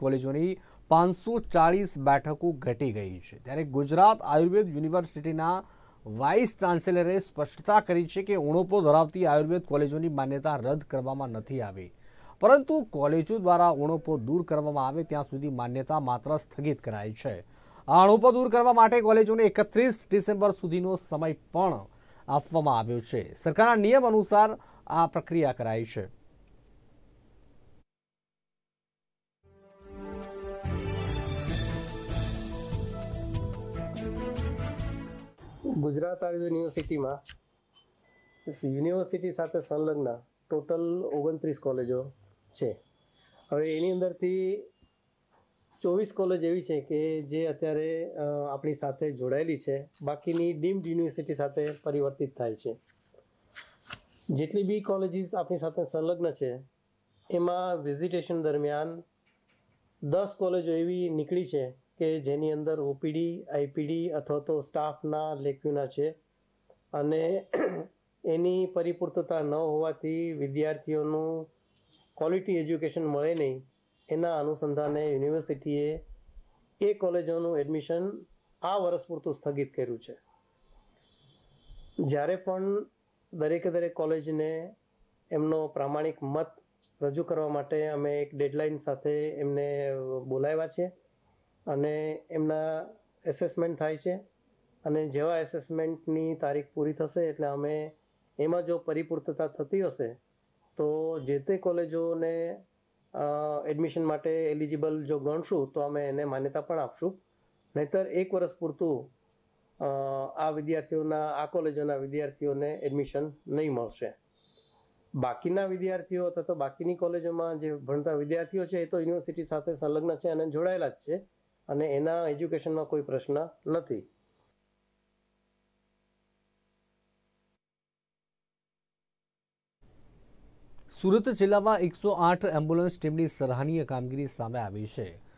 કોલેજોની પાંચસો ચાળીસ બેઠકો ઘટી ગઈ છે ત્યારે ગુજરાત આયુર્વેદ યુનિવર્સિટીના વાઇસ ચાન્સેલરે સ્પષ્ટતા કરી છે કે ઉણપો ધરાવતી આયુર્વેદ કોલેજોની માન્યતા રદ કરવામાં નથી આવી પરંતુ કોલેજો દ્વારા ઉણપો દૂર કરવામાં આવે ત્યાં સુધી માન્યતા માત્ર સ્થગિત કરાઈ છે આ ઉણપો દૂર કરવા માટે કોલેજોને એકત્રીસ ડિસેમ્બર સુધીનો સમય પણ આપવામાં આવ્યો છે સરકારના નિયમ અનુસાર આ પ્રક્રિયા કરાઈ છે ગુજરાત આયુર્વેદ યુનિવર્સિટીમાં યુનિવર્સિટી સાથે સંલગ્ન ટોટલ ઓગણત્રીસ કોલેજો છે હવે એની અંદરથી ચોવીસ કોલેજ એવી છે કે જે અત્યારે આપણી સાથે જોડાયેલી છે બાકીની ડીમ્ડ યુનિવર્સિટી સાથે પરિવર્તિત થાય છે જેટલી બી કોલેજીસ આપણી સાથે સંલગ્ન છે એમાં વિઝિટેશન દરમિયાન દસ કોલેજો એવી નીકળી છે કે જેની અંદર ઓપીડી આઈપીડી અથવા તો સ્ટાફના લેક્યુના છે અને એની પરિપૂર્તતા ન હોવાથી વિદ્યાર્થીઓનું ક્વોલિટી એજ્યુકેશન મળે નહીં એના અનુસંધાને યુનિવર્સિટીએ એ કોલેજોનું એડમિશન આ વર્ષ પૂરતું સ્થગિત કર્યું છે જ્યારે પણ દરેકે દરેક કોલેજને એમનો પ્રામાણિક મત રજૂ કરવા માટે અમે એક ડેડલાઇન સાથે એમને બોલાવ્યા છે અને એમના એસેસમેન્ટ થાય છે અને જેવા એસેસમેન્ટની તારીખ પૂરી થશે એટલે અમે એમાં જો પરિપૂર્તતા થતી હશે તો જે તે કોલેજોને એડમિશન માટે એલિજિબલ જો ગણશું તો અમે એને માન્યતા પણ આપશું નહીતર એક વર્ષ પૂરતું આ વિદ્યાર્થીઓના આ કોલેજોના વિદ્યાર્થીઓને એડમિશન નહીં મળશે બાકીના વિદ્યાર્થીઓ અથવા તો બાકીની કોલેજોમાં જે ભણતા વિદ્યાર્થીઓ છે એ તો યુનિવર્સિટી સાથે સંલગ્ન છે અને જોડાયેલા જ છે અને એના એજ્યુકેશનમાં કોઈ પ્રશ્ન નથી સુરત જિલ્લામાં એકસો આઠ એમ્બ્યુલન્સ ટીમની સરાહનીય કામગીરી સામે આવી છે